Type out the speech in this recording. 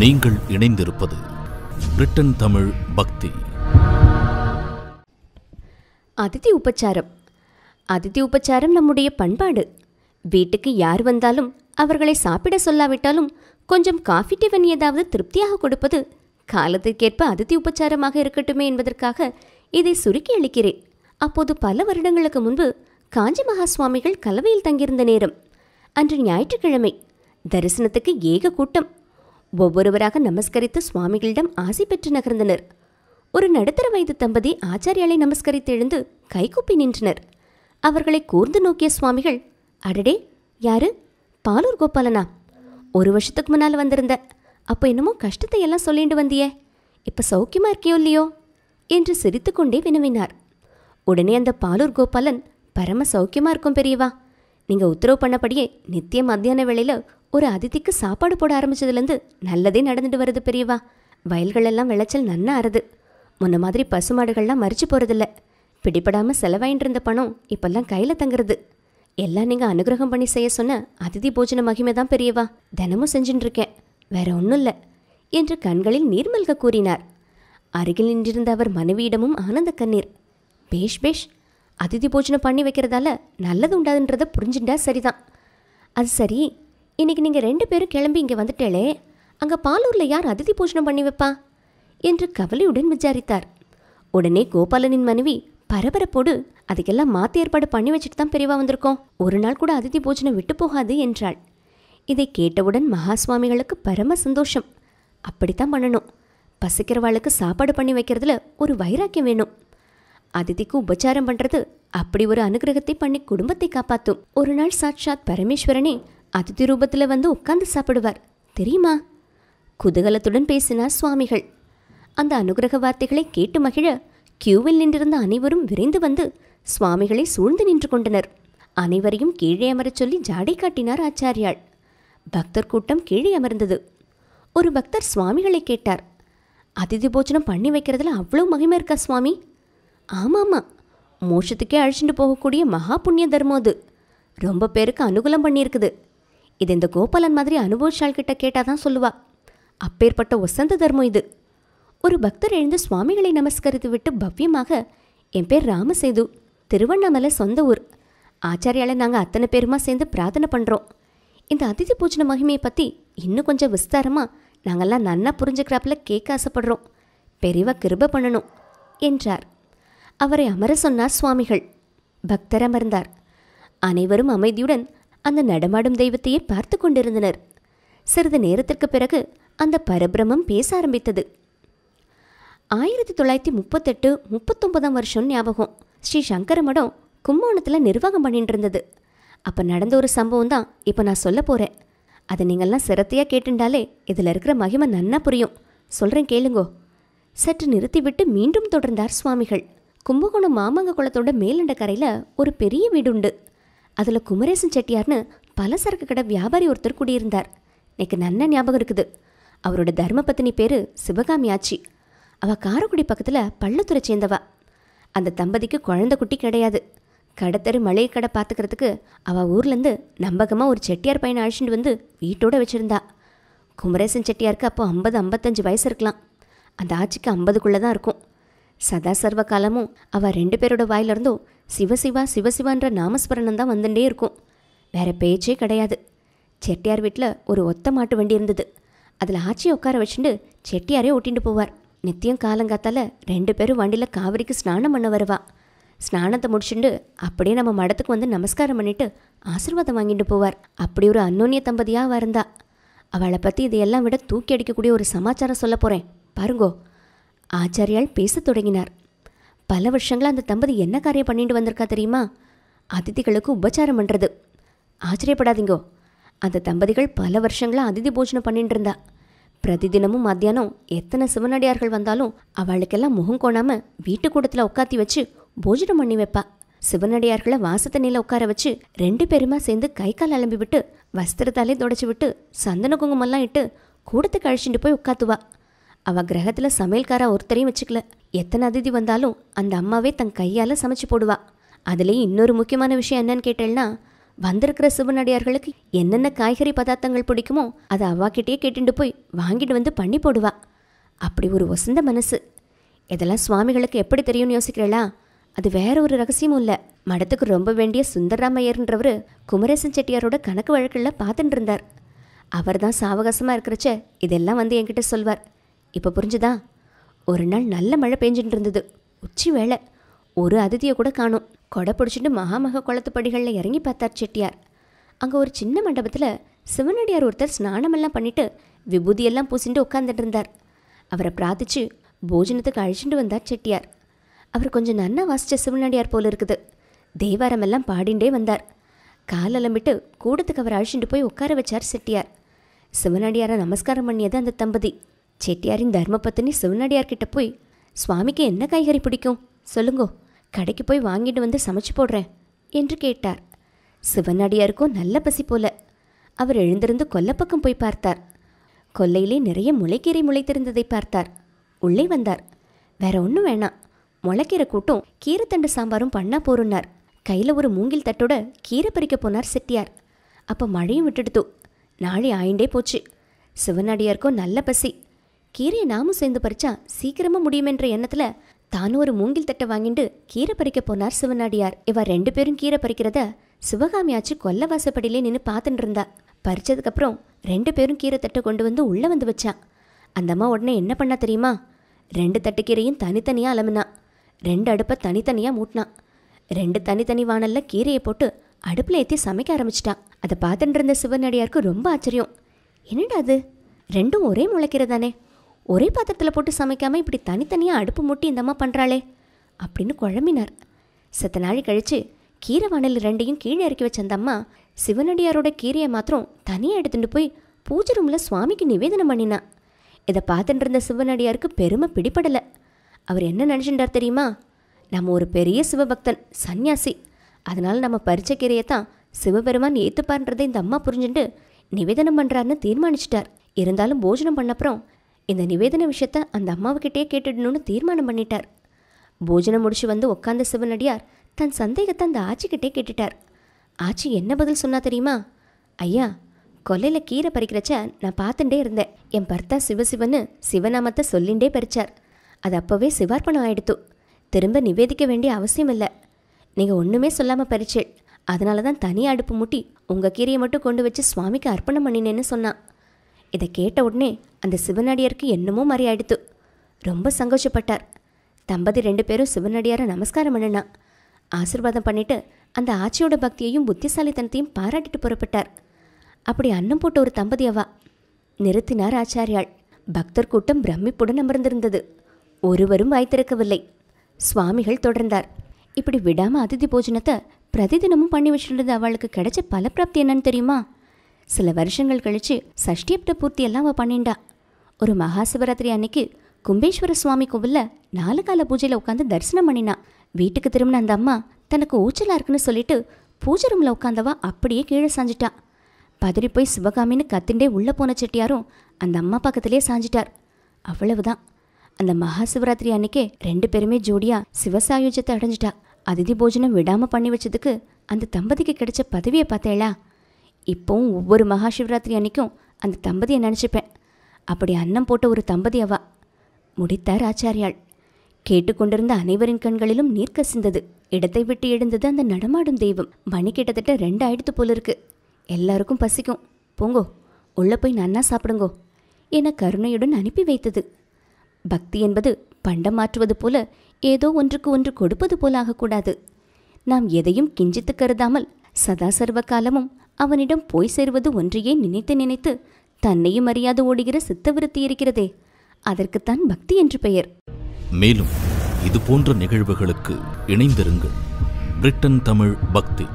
நீங்கள் இணைந்திருப்பது பிரிட்டன் தமிழ் பக்தி அதிதி உபச்சாரம் அதிதி உபச்சாரம் நம்முடைய பண்பாடு வீட்டுக்கு யார் வந்தாலும் அவர்களை சாப்பிட சொல்லாவிட்டாலும் கொஞ்சம் காஃபி டிவன் ஏதாவது திருப்தியாக கொடுப்பது காலத்திற்கேற்ப அதிதி உபச்சாரமாக இருக்கட்டுமே என்பதற்காக இதை சுருக்கி அளிக்கிறேன் அப்போது பல வருடங்களுக்கு முன்பு காஞ்சி மகா சுவாமிகள் கலவையில் தங்கியிருந்த நேரம் அன்று ஞாயிற்றுக்கிழமை தரிசனத்துக்கு ஏக கூட்டம் ஒவ்வொருவராக நமஸ்கரித்து சுவாமிகளிடம் ஆசை பெற்று நகர்ந்தனர் ஒரு நடுத்தர வயது தம்பதி ஆச்சாரியாலை நமஸ்கரித்து எழுந்து கைகூப்பி நின்றனர் அவர்களை கூர்ந்து நோக்கிய சுவாமிகள் அடடே யாரு பாலூர் கோபாலனா ஒரு வருஷத்துக்கு முன்னால் வந்திருந்த அப்போ என்னமோ கஷ்டத்தை எல்லாம் சொல்லிட்டு வந்தியே இப்போ சௌக்கியமா இருக்கியோ இல்லையோ என்று சிரித்துக்கொண்டே வினவினார் உடனே அந்த பாலூர் கோபாலன் பரம சௌக்கியமா இருக்கும் பெரியவா நீங்க உத்தரவு பண்ணபடியே நித்திய மத்தியான வேளையில் ஒரு அதிதிக்கு சாப்பாடு போட ஆரம்பிச்சதுலேருந்து நல்லதே நடந்துட்டு வருது பெரியவா வயல்களெல்லாம் விளைச்சல் நன்னா ஆறுது முன்ன மாதிரி பசுமாடுகள்லாம் மறிச்சு போகிறதில்ல பிடிப்படாமல் செலவாயின்னு இருந்த பணம் இப்பெல்லாம் கையில் தங்குறது எல்லாம் நீங்கள் அனுகிரகம் பண்ணி செய்ய சொன்ன அதிதி போஜன மகிமை தான் பெரியவா தினமும் செஞ்சுட்டு இருக்கேன் வேற ஒன்றும் இல்லை என்று கண்களில் நீர்மல்க கூறினார் அருகில் நின்றிருந்த அவர் மனைவியிடமும் ஆனந்த கண்ணீர் பேஷ் பேஷ் அதிதி போஜனம் பண்ணி வைக்கிறதால நல்லது உண்டாதுன்றதை புரிஞ்சுட்டா சரிதான் அது சரி இன்னைக்கு நீங்கள் ரெண்டு பேரும் கிளம்பி இங்கே வந்துட்டேளே அங்கே பாலூரில் யார் அதிதி பூஜனம் பண்ணி வைப்பா என்று கவலையுடன் விசாரித்தார் உடனே கோபாலனின் மனைவி பரபரப்போடு அதுக்கெல்லாம் மாத்த ஏற்பாடு பண்ணி வச்சுட்டு தான் பெரியவா வந்திருக்கோம் ஒரு நாள் கூட அதிதி பூஜனை விட்டு போகாது என்றாள் இதை கேட்டவுடன் சுவாமிகளுக்கு பரம சந்தோஷம் அப்படித்தான் பண்ணணும் பசிக்கிறவாளுக்கு சாப்பாடு பண்ணி வைக்கிறதுல ஒரு வைராக்கியம் வேணும் அதிதிக்கு உபச்சாரம் பண்ணுறது அப்படி ஒரு அனுகிரகத்தை பண்ணி குடும்பத்தை காப்பாற்றும் ஒரு நாள் சாட்சாத் பரமேஸ்வரனே அதிதி ரூபத்தில் வந்து உட்கார்ந்து சாப்பிடுவார் தெரியுமா குதூகலத்துடன் பேசினார் சுவாமிகள் அந்த அனுகிரக வார்த்தைகளை கேட்டு மகிழ கியூவில் நின்றிருந்த அனைவரும் விரைந்து வந்து சுவாமிகளை சூழ்ந்து நின்று கொண்டனர் அனைவரையும் கீழே அமரச் சொல்லி ஜாடை காட்டினார் ஆச்சாரியாள் பக்தர் கூட்டம் கீழே அமர்ந்தது ஒரு பக்தர் சுவாமிகளை கேட்டார் அதிதி போஜனம் பண்ணி வைக்கிறதுல அவ்வளோ மகிமை இருக்கா சுவாமி ஆமாம்மா மோஷத்துக்கே அழிச்சிட்டு போகக்கூடிய மகா புண்ணிய தர்மம் அது ரொம்ப பேருக்கு அனுகூலம் பண்ணியிருக்குது இது இந்த கோபாலன் மாதிரி அனுபவிச்சாள் கிட்ட கேட்டாதான் சொல்லுவா அப்பேற்பட்ட ஒசந்த தர்மம் இது ஒரு பக்தர் எழுந்து சுவாமிகளை நமஸ்கரித்து விட்டு பவ்யமாக என் பேர் ராமசேது திருவண்ணாமலை சொந்த ஊர் ஆச்சாரியால நாங்கள் அத்தனை பேருமா சேர்ந்து பிரார்த்தனை பண்ணுறோம் இந்த அதிதி பூஜன மகிமையை பற்றி இன்னும் கொஞ்சம் விஸ்தாரமாக நாங்கள்லாம் நன்னா புரிஞ்சுக்கிறாப்புல கேட்க ஆசைப்படுறோம் பெரிவாக கிருப பண்ணணும் என்றார் அவரை அமர சொன்னார் சுவாமிகள் பக்தர் அமர்ந்தார் அனைவரும் அமைதியுடன் அந்த நடமாடும் தெய்வத்தையே பார்த்து கொண்டிருந்தனர் சிறிது நேரத்திற்கு பிறகு அந்த பரபிரமம் பேச ஆரம்பித்தது ஆயிரத்தி தொள்ளாயிரத்தி முப்பத்தெட்டு முப்பத்தொன்பதாம் வருஷம் ஞாபகம் ஸ்ரீ சங்கர மடம் கும்போணத்தில் நிர்வாகம் பண்ணிட்டு இருந்தது அப்போ நடந்த ஒரு சம்பவம் தான் இப்போ நான் சொல்ல போகிறேன் அதை நீங்கள்லாம் சிரத்தையாக கேட்டுண்டாலே இதில் இருக்கிற மகிமை நன்னா புரியும் சொல்கிறேன் கேளுங்கோ சற்று நிறுத்திவிட்டு மீண்டும் தொடர்ந்தார் சுவாமிகள் கும்பகோணம் மாமங்க குளத்தோட மேலண்ட கரையில் ஒரு பெரிய வீடு உண்டு அதில் குமரேசன் செட்டியார்னு சரக்கு கடை வியாபாரி ஒருத்தர் கூடியிருந்தார் எனக்கு நல்ல ஞாபகம் இருக்குது அவரோட தர்மபத்தினி பேர் சிவகாமி ஆச்சி அவள் காரக்குடி பக்கத்தில் பள்ளத்துறை சேர்ந்தவா அந்த தம்பதிக்கு குழந்த குட்டி கிடையாது கடத்தரு மளிகை கடை பார்த்துக்கிறதுக்கு அவள் ஊர்லேருந்து நம்பகமாக ஒரு செட்டியார் பையனை அழைச்சிட்டு வந்து வீட்டோடு வச்சுருந்தா குமரேசன் செட்டியாருக்கு அப்போ ஐம்பது ஐம்பத்தஞ்சு வயசு இருக்கலாம் அந்த ஆட்சிக்கு ஐம்பதுக்குள்ளே தான் இருக்கும் சதா சர்வ காலமும் அவள் ரெண்டு பேரோட வாயிலிருந்தும் சிவசிவா சிவசிவான்ற நாமஸ்மரணம் தான் வந்துட்டே இருக்கும் வேற பேச்சே கிடையாது செட்டியார் வீட்டில் ஒரு ஒத்த மாட்டு வண்டி இருந்தது அதில் ஆச்சியை உட்கார வச்சுட்டு செட்டியாரே ஓட்டிட்டு போவார் நித்தியம் காலங்காத்தால் ரெண்டு பேரும் வண்டியில் காவிரிக்கு ஸ்நானம் பண்ண வருவா ஸ்நானத்தை முடிச்சுட்டு அப்படியே நம்ம மடத்துக்கு வந்து நமஸ்காரம் பண்ணிட்டு ஆசிர்வாதம் வாங்கிட்டு போவார் அப்படி ஒரு அன்னோன்ய தம்பதியாக இருந்தா அவளை பற்றி இதையெல்லாம் விட தூக்கி அடிக்கக்கூடிய ஒரு சமாச்சாரம் சொல்ல போகிறேன் பாருங்கோ ஆச்சாரியால் பேசத் தொடங்கினார் பல வருஷங்களாக அந்த தம்பதி என்ன காரியம் பண்ணிட்டு வந்திருக்கா தெரியுமா அதிதிகளுக்கு உபச்சாரம் பண்ணுறது ஆச்சரியப்படாதீங்கோ அந்த தம்பதிகள் பல வருஷங்களாக அதிதி போஜனம் பண்ணிட்டு இருந்தா பிரதிதினமும் மத்தியானம் எத்தனை சிவனடியார்கள் வந்தாலும் அவளுக்கெல்லாம் முகம் கோணாமல் வீட்டு கூடத்தில் உட்காத்தி வச்சு போஜனம் பண்ணி வைப்பா சிவனடியார்களை வாசத்தண்ணியில் உட்கார வச்சு ரெண்டு பேருமா சேர்ந்து கை கால் அலம்பி விட்டு வஸ்திரத்தாலே தொடச்சி விட்டு சந்தன குங்குமம்லாம் இட்டு கூடத்துக்கு அழிச்சிட்டு போய் உட்காத்துவா அவள் கிரகத்தில் சமையல்காரா ஒருத்தரையும் வச்சுக்கல எத்தனை அதிதி வந்தாலும் அந்த அம்மாவே தன் கையால் சமைச்சு போடுவா அதுலேயும் இன்னொரு முக்கியமான விஷயம் என்னன்னு கேட்டேன்னா வந்திருக்கிற சிவனடியார்களுக்கு என்னென்ன காய்கறி பதார்த்தங்கள் பிடிக்குமோ அதை அவ்வாக்கிட்டேயே கேட்டுட்டு போய் வாங்கிட்டு வந்து பண்ணி போடுவா அப்படி ஒரு வசந்த மனசு இதெல்லாம் சுவாமிகளுக்கு எப்படி தெரியும்னு யோசிக்கிறேளா அது வேற ஒரு ரகசியமும் இல்லை மடத்துக்கு ரொம்ப வேண்டிய சுந்தரராமையர்ன்றவர் குமரேசன் செட்டியாரோட கணக்கு வழக்கில் பார்த்துட்டு இருந்தார் அவர் தான் சாவகாசமாக இருக்கிறச்ச இதெல்லாம் வந்து என்கிட்ட சொல்வார் இப்போ புரிஞ்சுதா ஒரு நாள் நல்ல மழை பெஞ்சுட்டு இருந்தது உச்சி வேலை ஒரு அதிதியை கூட காணும் கொடை பிடிச்சிட்டு மகாமக குளத்து படிகளில் இறங்கி பார்த்தார் செட்டியார் அங்கே ஒரு சின்ன மண்டபத்தில் சிவனடியார் ஒருத்தர் ஸ்நானமெல்லாம் பண்ணிட்டு விபூதியெல்லாம் பூசிட்டு உட்காந்துட்டு இருந்தார் அவரை பிரார்த்திச்சு போஜனத்துக்கு அழிச்சுட்டு வந்தார் செட்டியார் அவர் கொஞ்சம் நன்னா வாசித்த சிவனடியார் போல் இருக்குது எல்லாம் பாடிண்டே வந்தார் காலலம்பிட்டு கூடத்துக்கு அவர் அழிச்சுட்டு போய் உட்கார வச்சார் செட்டியார் சிவனடியாரை நமஸ்காரம் பண்ணியது அந்த தம்பதி செட்டியாரின் தர்மபத்தினி சிவனடியார்கிட்ட போய் சுவாமிக்கு என்ன காய்கறி பிடிக்கும் சொல்லுங்கோ கடைக்கு போய் வாங்கிட்டு வந்து சமைச்சு போடுறேன் என்று கேட்டார் சிவனடியாருக்கும் நல்ல பசி போல அவர் எழுந்திருந்து கொல்லப்பக்கம் போய் பார்த்தார் கொல்லையிலே நிறைய முளைக்கீரை முளைத்திருந்ததை பார்த்தார் உள்ளே வந்தார் வேற ஒன்றும் வேணாம் முளைக்கீரை கூட்டும் கீரைத்தண்டு சாம்பாரும் பண்ணா போருன்னார் கையில் ஒரு மூங்கில் தட்டோட கீரை பறிக்க போனார் செட்டியார் அப்போ மழையும் விட்டுடுத்து நாளை ஆயிண்டே போச்சு சிவனடியாருக்கும் நல்ல பசி கீரையை நாமும் சேர்ந்து பறிச்சா சீக்கிரமாக முடியுமென்ற எண்ணத்தில் தானும் ஒரு மூங்கில் தட்டை வாங்கிட்டு கீரை பறிக்க போனார் சிவனாடியார் இவ ரெண்டு பேரும் கீரை பறிக்கிறத சிவகாமியாச்சு கொல்ல வாசப்படியிலே நின்று பார்த்துட்டு இருந்தா பறிச்சதுக்கப்புறம் ரெண்டு பேரும் கீரை தட்டை கொண்டு வந்து உள்ளே வந்து வச்சான் அந்த அம்மா உடனே என்ன பண்ணா தெரியுமா ரெண்டு தட்டு கீரையும் தனித்தனியாக அலமுனா ரெண்டு அடுப்பை தனித்தனியாக மூட்டினான் ரெண்டு தனித்தனி வானல்ல கீரையை போட்டு அடுப்பில் ஏற்றி சமைக்க ஆரம்பிச்சிட்டான் அதை பார்த்துட்டு இருந்த சிவனடியாருக்கு ரொம்ப ஆச்சரியம் என்னடா அது ரெண்டும் ஒரே முளைக்கிறதானே ஒரே பாத்திரத்தில் போட்டு சமைக்காமல் இப்படி தனித்தனியாக அடுப்பு மூட்டி இந்தம்மா பண்ணுறாளே அப்படின்னு குழம்பினார் செத்த நாள் கழித்து கீரை வானல் ரெண்டையும் கீழே இறக்கி வச்ச அந்த அம்மா சிவனடியாரோட கீரையை மாத்திரம் தனியாக எடுத்துகிட்டு போய் பூஜை ரூமில் சுவாமிக்கு நிவேதனம் பண்ணினா இதை பார்த்துட்டு இருந்த சிவனடியாருக்கு பெருமை பிடிபடலை அவர் என்ன நினச்சிட்டார் தெரியுமா நம்ம ஒரு பெரிய சிவபக்தன் சன்னியாசி அதனால் நம்ம பறிச்ச கீரையை தான் சிவபெருமான் ஏற்றுப்பார்ன்றதை இந்த அம்மா புரிஞ்சுட்டு நிவேதனம் பண்ணுறாருன்னு தீர்மானிச்சிட்டார் இருந்தாலும் போஜனம் பண்ணப்புறம் இந்த நிவேதன விஷயத்த அந்த அம்மாவுக்கிட்டே கேட்டுடணும்னு தீர்மானம் பண்ணிட்டார் போஜனம் முடிச்சு வந்து உட்காந்த சிவனடியார் தன் சந்தேகத்தை அந்த ஆச்சிக்கிட்டே கேட்டுட்டார் ஆச்சி என்ன பதில் சொன்னா தெரியுமா ஐயா கொல்லையில் கீரை பறிக்கிறச்ச நான் பார்த்துட்டே இருந்தேன் என் பர்த்தா சிவசிவனு சிவநாமத்தை சொல்லிண்டே பறிச்சார் அது அப்போவே சிவார்ப்பணம் ஆயிடுத்து திரும்ப நிவேதிக்க வேண்டிய அவசியம் இல்லை நீங்கள் ஒன்றுமே சொல்லாமல் பறிச்சேள் அதனால தான் தனி அடுப்பு முட்டி உங்கள் கீரையை மட்டும் கொண்டு வச்சு சுவாமிக்கு அர்ப்பணம் பண்ணினேன்னு சொன்னான் இதை கேட்ட உடனே அந்த சிவனடியருக்கு என்னமோ மாதிரி ரொம்ப சந்தோஷப்பட்டார் தம்பதி ரெண்டு பேரும் சிவனடியாரை நமஸ்காரம் பண்ணினா ஆசிர்வாதம் பண்ணிட்டு அந்த ஆட்சியோட பக்தியையும் புத்திசாலித்தனத்தையும் பாராட்டிட்டு புறப்பட்டார் அப்படி அன்னம் போட்ட ஒரு தம்பதி அவா நிறுத்தினார் ஆச்சாரியாள் பக்தர் கூட்டம் பிரமிப்புடன் அமர்ந்திருந்தது ஒருவரும் வாய்த்திருக்கவில்லை சுவாமிகள் தொடர்ந்தார் இப்படி விடாமல் அதிதி போஜனத்தை பிரதிதினமும் பண்ணி வச்சுருந்தது அவளுக்கு கிடைச்ச பல பிராப்தி என்னன்னு தெரியுமா சில வருஷங்கள் கழித்து சஷ்டியப்ட பூர்த்தி எல்லாம் அவள் பண்ணிண்டா ஒரு மகாசிவராத்திரி அன்னைக்கு கும்பேஸ்வர சுவாமி கோவிலில் நாலு கால பூஜையில் உட்காந்து தரிசனம் பண்ணினா வீட்டுக்கு திரும்பின அந்த அம்மா தனக்கு ஊச்சலாக இருக்குன்னு சொல்லிட்டு பூஜை ரூமில் உட்காந்தவா அப்படியே கீழே சாஞ்சிட்டான் பதறி போய் சிவகாமின்னு கத்திண்டே உள்ளே போன செட்டியாரும் அந்த அம்மா பக்கத்திலே சாஞ்சிட்டார் அவ்வளவுதான் அந்த மகா சிவராத்திரி அன்னைக்கே ரெண்டு பேருமே ஜோடியாக சிவசாயுஜத்தை அடைஞ்சிட்டா அதிதி போஜனம் விடாமல் பண்ணி வச்சதுக்கு அந்த தம்பதிக்கு கிடைச்ச பதவியை பார்த்தேளா இப்போவும் ஒவ்வொரு மகாசிவராத்திரி அன்னைக்கும் அந்த தம்பதியை நினச்சிப்பேன் அப்படி அன்னம் போட்ட ஒரு தம்பதி அவா முடித்தார் ஆச்சாரியாள் கேட்டுக்கொண்டிருந்த அனைவரின் கண்களிலும் நீர் கசிந்தது இடத்தை விட்டு எழுந்தது அந்த நடமாடும் தெய்வம் மணி கிட்டத்தட்ட ரெண்டு ஆயிடுத்து போல இருக்கு எல்லாருக்கும் பசிக்கும் போங்கோ உள்ளே போய் நன்னா சாப்பிடுங்கோ என கருணையுடன் அனுப்பி வைத்தது பக்தி என்பது பண்டம் மாற்றுவது போல ஏதோ ஒன்றுக்கு ஒன்று கொடுப்பது போலாகக்கூடாது நாம் எதையும் கிஞ்சித்து கருதாமல் சதா சர்வ காலமும் அவனிடம் போய் சேர்வது ஒன்றையே நினைத்து நினைத்து தன்னையும் அறியாது ஓடுகிற சித்தவிருத்தி இருக்கிறதே அதற்குத்தான் பக்தி என்று பெயர் மேலும் இதுபோன்ற நிகழ்வுகளுக்கு இணைந்திருங்கள் பிரிட்டன் தமிழ் பக்தி